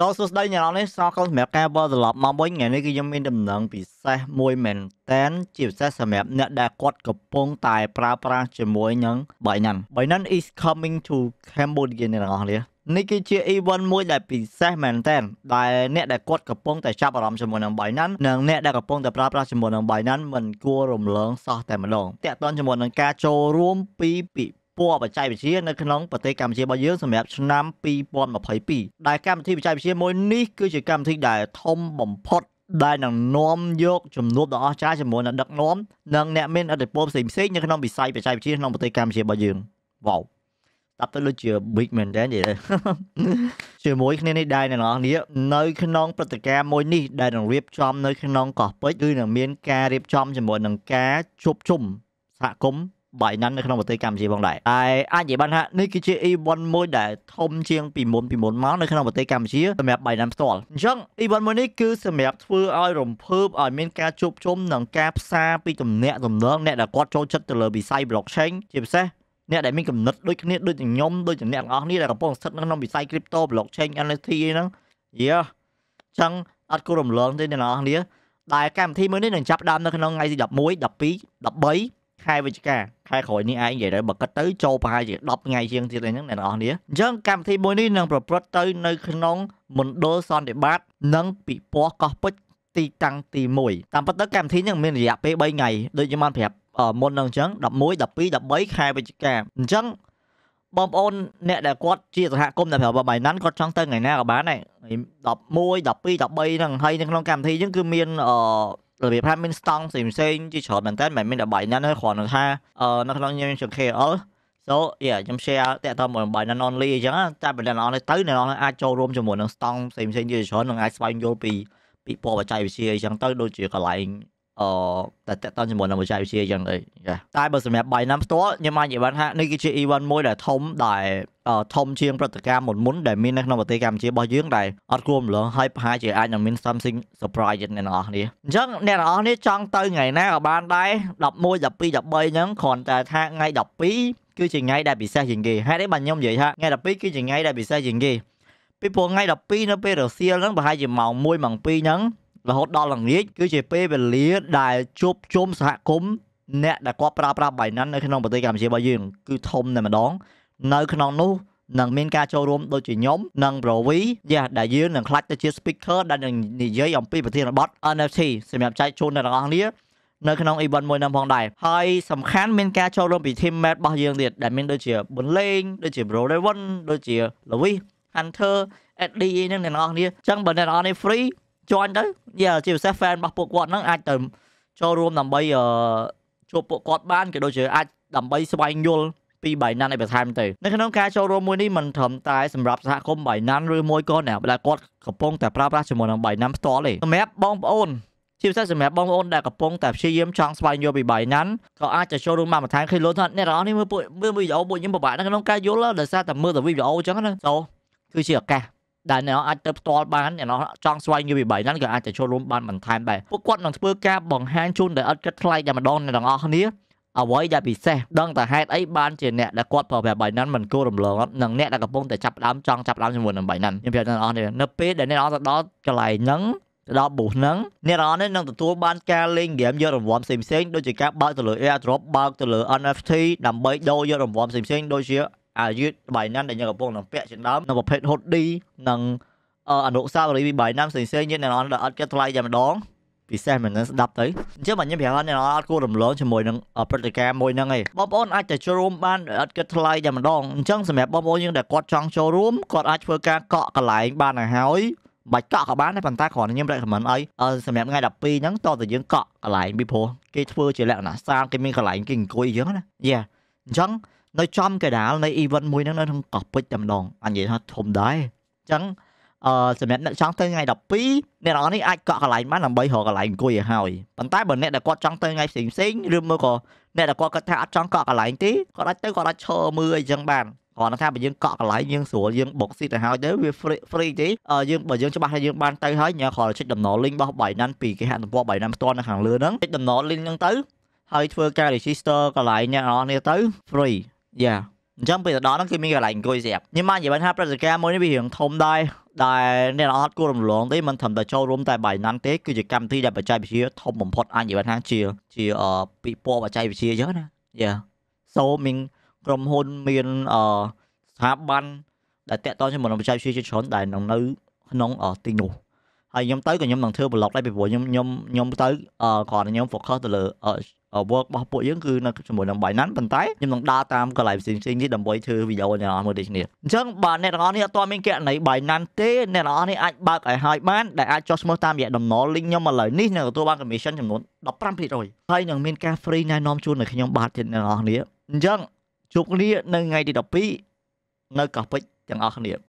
សួស្តីអ្នកនរនេះសួស្តីសម្រាប់ការវិលត្រឡប់មកវិញថ្ងៃនេះគឺខ្ញុំមានដំណឹងពិសេសមួយមែនតែនជាពិសេសសម្រាប់អ្នកដែលគាត់កំពុងតែប្រើប្រាស់ជាមួយនឹង Binance Binance is coming to Cambodia អ្នកនរនេះនេះគឺជា event មួយដែលពិសេសមែនទែនដែលអ្នកដែលគាត់កំពុងតែចាប់អារម្មណ៍ជាមួយនឹង Binance និងអ្នកដែលកំពុងតែប្រើប្រាស់ជាមួយនឹង Binance មិនគួររំលងសោះតែម្ដងតាក់ទងជាមួយនឹងការចូលរួមពីពិពណ៌បច្ចេកវិទ្យានៅក្នុងប្រទេសកម្ពុជារបស់យើងសម្រាប់ឆ្នាំ2022ដែលកម្មវិធីបច្ចេកវិទ្យាមួយនេះគឺជាកម្មវិធីដែលធំបំផុតដែលនឹងនាំយកជំនួបដ៏អស្ចារ្យជាមួយនឹងដឹកនាំនិងអ្នកមានឥទ្ធិពលផ្សេងផ្សេងនៅក្នុងវិស័យបច្ចេកវិទ្យាក្នុងប្រទេសកម្ពុជារបស់យើង Wow ស្ដាប់ទៅដូចជា big man ដែរនិយាយជាមួយគ្នានេះដែរអ្នកនរគ្នានៅក្នុងព្រឹត្តិការណ៍មួយនេះដែលនឹងរៀបចំ នៅក្នុងកោះពេជ្រគឺនឹងមានការរៀបចំជាមួយនឹងការជួបជុំសហគមន៍ Binance នៅក្នុងប្រទេសកម្ពុជាផងដែរតែអាចនិយាយបានថានេះគឺជា E1 មួយដែលធំជាងពីមុនពីមុនមកនៅក្នុងប្រទេសកម្ពុជាសម្រាប់ Binance ផ្ទាល់អញ្ចឹង E1 មួយនេះគឺសម្រាប់ធ្វើឲ្យរំភើបឲ្យមានការជួបជុំនិងការផ្សារពីទំនាក់ទំនងអ្នកដែលគាត់ចូលចិត្តទៅលើវិស័យ blockchain ជាពិសេសអ្នកដែលមានគំនិតដូចគ្នាដូចខ្ញុំដូចអ្នកទាំងអស់នេះដែលកំពុងស្ថិតនៅក្នុងវិស័យ crypto blockchain NFT ហ្នឹងយាចឹងអត់គួររំលងទេអ្នកទាំងអស់គ្នាដែលកម្មវិធីមួយនេះនឹងចាប់ដើមនៅក្នុងថ្ងៃទី11 12 13ខែវិច្ឆិកាខែក្រោយនេះឯងនិយាយទៅបើគិតទៅចូលប្រហែលជា10ថ្ងៃជាងទៀតឯហ្នឹងអ្នកនរអស់គ្នាអញ្ចឹងកម្មវិធីមួយនេះនឹងប្រព្រឹត្តទៅនៅក្នុងមណ្ឌលសន្និបាតនិងពិព័រណ៍កោះពេជ្រទីតាំងទី1តាមពិតទៅកម្មវិធីនឹងមានរយៈពេល3ថ្ងៃដូចខ្ញុំបានប្រាប់មុននឹងអញ្ចឹង11 12 13ខែវិច្ឆិកាអញ្ចឹងបងប្អូនអ្នកដែលគាត់ជាសហគមន៍ដែលប្រើបៃណាន់គាត់ចង់ទៅថ្ងៃណាក៏បានដែរ11 12 13ហ្នឹងហើយនៅក្នុងកម្មវិធីហ្នឹងគឺមានអឺរបៀបថាមានស្តង់ផ្សេងផ្សេងជាច្រើនមែនតើមិនមានតែ Binance ហើយគ្រាន់តែថានៅក្នុងខ្ញុំជា KL so yeah ខ្ញុំ share តាក់ទងមួយ Binance only អញ្ចឹងតែ Binance only ទៅអ្នកនរអាចចូលរួមជាមួយនឹងស្តង់ផ្សេងផ្សេងជាច្រើននឹងអាចស្វែងយល់ពីពីពណ៌បច្ចេកវិទ្យាអញ្ចឹងទៅដូចជាកន្លែងអឺតែតកតជាមួយនឹងវិស័យវិទ្យាយ៉ាងអីចាតែបើសម្រាប់ Binance ផ្ទាល់ខ្ញុំអាចនិយាយបានថានេះគឺជា event មួយដែលធំដែលធំជាងព្រឹត្តិការណ៍មុនមុនដែលមាននៅក្នុងប្រទេសកម្ពុជារបស់យើងដែលអត់គួរម្លងហើយប្រហែលជាអាចនឹងមាន something surprise អ្នកនរអស់នេះអញ្ចឹងអ្នកនរអស់នេះចង់ទៅថ្ងៃណាក៏បានដែរ11 12 13អញ្ចឹងគ្រាន់តែថាថ្ងៃ12គឺជាថ្ងៃដែលពិសេសជាងគេហេតុអីបានខ្ញុំនិយាយថាថ្ងៃ12គឺជាថ្ងៃដែលពិសេសជាងគេពីព្រោះថ្ងៃ12នៅពេលរសៀលហ្នឹងប្រហែលជាម៉ោង1ម៉ោង2ហ្នឹងរហូតដល់ល្ងាចគឺជាពេលវេលាដែលជួបជុំសហគមន៍អ្នកដែលគាត់ប្រើប្រាស់ Binance នៅក្នុងប្រទេសកម្ពុជារបស់យើងគឺធំតែម្ដង នៅក្នុងនោះនឹងមានការចូលរួមដូចជាខ្ញុំនិង Provi យ៉ាដែលយើងនឹងខ្លាច់ទៅជា speaker ដែលនឹងនិយាយអំពីប្រធានបទ NFT សម្រាប់ចែកជូនដល់អ្នកនរគ្នានៅក្នុង event មួយនឹងផងដែរហើយសំខាន់មានការចូលរួមពី teammate របស់យើងទៀតដែលមានដូចជាប៊ុនលេងដូចជា Bro Raven ដូចជា Lewis Hunter Eddie នឹងអ្នកនរគ្នាអញ្ចឹងបើអ្នកនរគ្នា free join ទៅយាជាពិសេស fan របស់ពួកគាត់ហ្នឹងអាចទៅចូលរួមដើម្បីជួបពួកគាត់បានក៏ដូចជាអាចដើម្បីស្វែងយល់ពី Binance ឲ្យបន្ថែមទៅនៅក្នុងការចូលរួមមួយនេះមិនត្រឹមតែ សម្រាប់សហគមន៍ Binance ឬមួយក៏អ្នកដែលគាត់កំពុងតែប្រើប្រាស់ជាមួយនឹង Binance ផ្ទាល់ទេសម្រាប់បងប្អូនជាពិសេសសម្រាប់បងប្អូនដែលកំពុងតែព្យាយាមចង់ស្វែងយល់ពី Binance ក៏អាចទៅចូលរួមបានបន្ថែមឃើញលោកថាអ្នកទាំងអស់នេះមើលពួកមើលវីដេអូពួកខ្ញុំពិបាកក្នុងការយល់ដោយសារតែមើលតែវីដេអូអញ្ចឹងណាចូលគឺជាឱកាសដែលអ្នកអាចទៅផ្ទាល់បានអ្នកចង់ស្វែងយល់ពីបាយហ្នឹងក៏អាចទៅចូលរួមបានបន្ថែមដែរពួកគាត់នឹងធ្វើការបង្ហាញជូនដល់ឥតគិតថ្លៃតែម្ដងអ្នកទាំងអស់គ្នាអ្វីដែលពិសេសដឹងតែហេតុអីបានជាអ្នកដែលគាត់ប្រើប្រាស់ Binance មិនគួររំលងនិងអ្នកដែលកំពុងតែចាប់ដើមចង់ចាប់ដើមជាមួយនឹង Binance ខ្ញុំប្រាប់អ្នកនរអស់នេះនៅពេលដែលអ្នកនរទៅដល់កន្លែងហ្នឹងទៅដល់ប៊ូសហ្នឹងអ្នកនរនេះនឹងទទួលបានការលេងហ្គេមយករង្វាន់ផ្សេងៗដូចជាការបើកទៅលើ AirDrop បើកទៅលើ NFT ដើម្បីដូរយករង្វាន់ផ្សេងៗដូចជាអាវយឺត Binance ដែលយើងកំពុងនឹងពាក់ជាដើមនៅប្រភេទ hoodie និងអនុស្សាវរីយ៍ Binance ផ្សេងៗទៀតអ្នកនរដែលអត់ចិត្តថ្លៃតែម្ដងពិសេសមែនស្ដាប់ទៅអញ្ចឹងបងខ្ញុំប្រាប់ថាអ្នកអត់គួររំលងជាមួយនឹងព្រឹត្តិការណ៍មួយហ្នឹងឯងបងប្អូនអាចតែចូលរួមបានអត់គិតថ្លៃតែម្ដងអញ្ចឹងសម្រាប់បងប្អូនយើងដែលគាត់ចង់ចូលរួមគាត់អាចធ្វើការកក់កន្លែងបានទៅហើយបាច់កក់ក៏បានដែរប៉ុន្តែគ្រាន់តែខ្ញុំ recommend ឲ្យសម្រាប់ថ្ងៃ12ហ្នឹងតោះតែយើងកក់កន្លែងពីព្រោះគេធ្វើជាលក្ខណៈសាលគេមានកន្លែងគេអង្គុយអញ្ចឹងណាយ៉ាអញ្ចឹងនៅចំកដាលនៃ event មួយហ្នឹងនៅក្នុងកោះពេជ្រតែម្ដងអញនិយាយថាធំដែរអញ្ចឹងអឺសម្រាប់អ្នកចង់ទៅថ្ងៃ12អ្នកនរនេះអាចកក់កន្លែងបានដើម្បីរកកន្លែងអង្គុយឲ្យហើយប៉ុន្តែបើអ្នកដែលគាត់ចង់ទៅថ្ងៃផ្សេងផ្សេងឬមកក៏អ្នកដែលគាត់គាត់ថាអត់ចង់កក់កន្លែងទេគាត់អាចទៅគាត់អាចឈរមើលអីចឹងបានគ្រាន់តែថាបើយើងកក់កន្លែងយើងស្រួលយើងបុកស៊ីទៅហើយទៅវា free ទេយើងបើយើងច្បាស់ថាយើងបានទៅហើយញ៉ាំគ្រាន់តែចុចដំណរ link របស់ Binance ពីគេហទំព័រ Binance ផ្ទាល់នៅខាងលើហ្នឹងចុចដំណរ link ហ្នឹងទៅហើយធ្វើការ register កន្លែងអ្នកនរនេះទៅ free យ៉ាអញ្ចឹងពេលទៅដល់ហ្នឹងគឺមានកន្លែងអង្គុយស្រាប់ខ្ញុំបាននិយាយបានថាព្រឹត្តិការណ៍មួយនេះវារៀងធំដែរដែលអ្នកអត់គួររំលងទេមិនត្រឹមតែចូលរួមតែ Binance ទេគឺជាកម្មវិធីដែលបច្ចេកវិទ្យាធំបំផុតអាចនិយាយថាជាជាពិព័រណ៍បច្ចេកវិទ្យាអញ្ចឹងណាយ៉ាសូមានក្រុមហ៊ុនមានអស្ថាប័នដែលតេតតជាមួយនឹងបច្ចេកវិទ្យាជាច្រើនដែលនៅនៅក្នុងទីនោះហើយខ្ញុំទៅក៏ខ្ញុំនឹងធ្វើ blog ដែរពីព្រោះខ្ញុំខ្ញុំខ្ញុំទៅគ្រាន់តែខ្ញុំ focus ទៅលើ work របស់ពួកយើងគឺនៅជាមួយនឹង Binance ប៉ុន្តែខ្ញុំនឹងដើរតាមកន្លែងផ្សេងៗនេះដើម្បីធ្វើវីដេអូអ្នកនរមើលដូចគ្នាអញ្ចឹងបាទអ្នកនរនេះអត់ទាន់មានគណនី Binance ទេអ្នកនរនេះអាចបើកឲ្យហើយបានដែលអាចចុះឈ្មោះតាមរយៈតំណ link ខ្ញុំឥឡូវនេះនឹងទទួលបាន commission ចំនួន15%ហើយនឹងមានការ free ណែនាំជូនដល់ខ្ញុំបាទទៀតអ្នកនរនេះអញ្ចឹងជួបគ្នានៅថ្ងៃទី12នៅកោះពេជ្រទាំងអស់គ្នា